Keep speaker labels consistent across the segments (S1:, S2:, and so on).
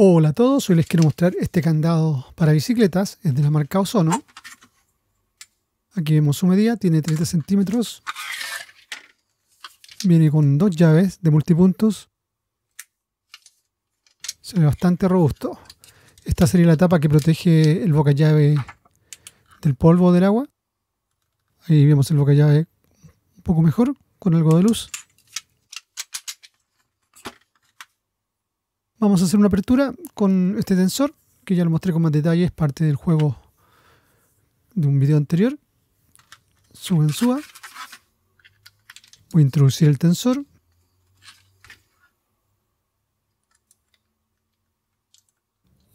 S1: Hola a todos, hoy les quiero mostrar este candado para bicicletas, es de la marca Ozono. Aquí vemos su medida, tiene 30 centímetros. Viene con dos llaves de multipuntos. Se ve bastante robusto. Esta sería la tapa que protege el boca llave del polvo del agua. Ahí vemos el boca llave, un poco mejor, con algo de luz. Vamos a hacer una apertura con este tensor, que ya lo mostré con más detalle, es parte del juego de un video anterior. en suba. Voy a introducir el tensor.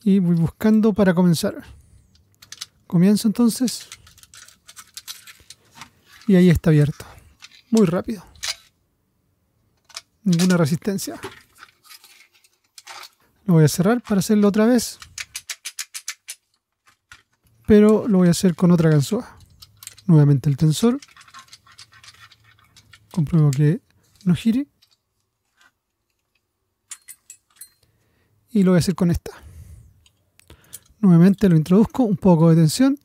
S1: Y voy buscando para comenzar. Comienzo entonces. Y ahí está abierto. Muy rápido. Ninguna resistencia. Lo voy a cerrar para hacerlo otra vez. Pero lo voy a hacer con otra ganzúa. Nuevamente el tensor. Compruebo que no gire. Y lo voy a hacer con esta. Nuevamente lo introduzco, un poco de tensión.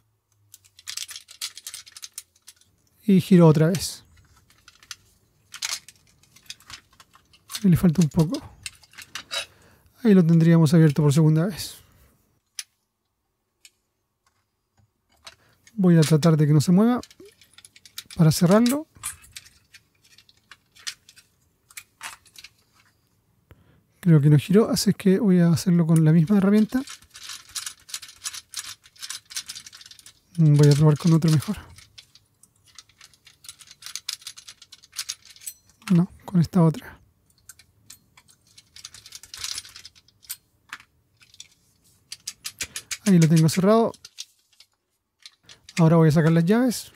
S1: Y giro otra vez. Y le falta un poco. Ahí lo tendríamos abierto por segunda vez. Voy a tratar de que no se mueva para cerrarlo. Creo que no giró, así que voy a hacerlo con la misma herramienta. Voy a probar con otro mejor. No, con esta otra. Ahí lo tengo cerrado. Ahora voy a sacar las llaves.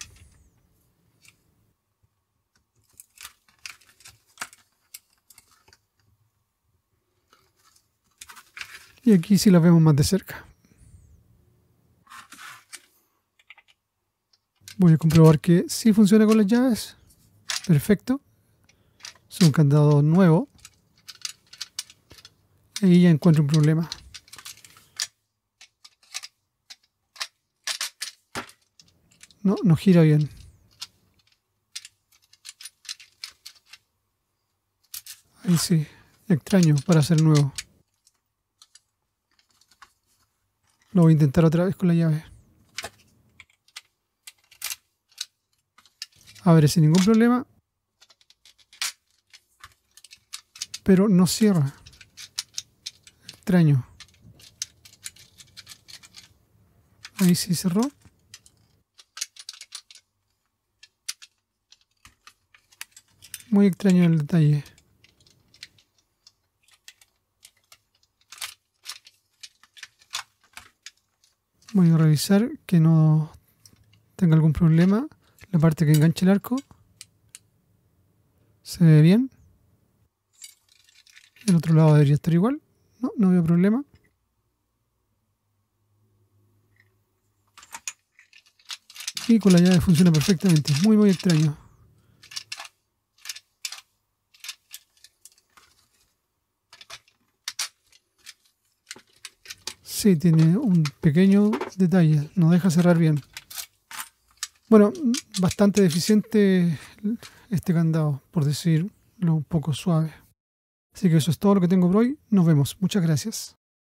S1: Y aquí sí las vemos más de cerca. Voy a comprobar que sí funciona con las llaves. Perfecto. Es un candado nuevo. Ahí ya encuentro un problema. No, no gira bien. Ahí sí. Extraño para ser nuevo. Lo voy a intentar otra vez con la llave. A ver, sin ningún problema. Pero no cierra. Extraño. Ahí sí cerró. Muy extraño el detalle. Voy a revisar que no tenga algún problema. La parte que enganche el arco. Se ve bien. El otro lado debería estar igual. No, no veo problema. Y con la llave funciona perfectamente. Muy, muy extraño. Sí, tiene un pequeño detalle, no deja cerrar bien. Bueno, bastante deficiente este candado, por decirlo un poco suave. Así que eso es todo lo que tengo por hoy. Nos vemos. Muchas gracias.